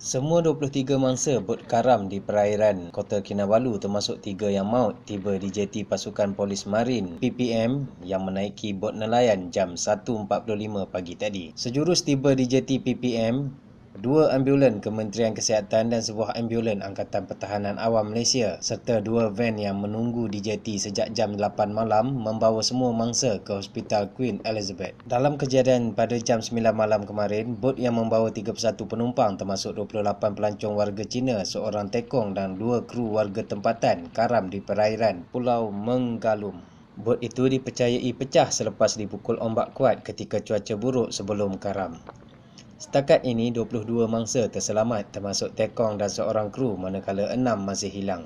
Semua 23 mangsa bot karam di perairan Kota Kinabalu termasuk tiga yang maut tiba di jeti Pasukan Polis Marin PPM yang menaiki bot nelayan jam 1.45 pagi tadi. Sejurus tiba di jeti PPM, dua ambulan Kementerian Kesihatan dan sebuah ambulan Angkatan Pertahanan Awam Malaysia serta dua van yang menunggu di jeti sejak jam 8 malam membawa semua mangsa ke Hospital Queen Elizabeth. Dalam kejadian pada jam 9 malam kemarin, bot yang membawa 31 penumpang termasuk 28 pelancong warga China, seorang tekong dan dua kru warga tempatan karam di perairan Pulau Menggalum. Bot itu dipercayai pecah selepas dipukul ombak kuat ketika cuaca buruk sebelum karam. Setakat ini 22 mangsa terselamat termasuk tekong dan seorang kru manakala 6 masih hilang.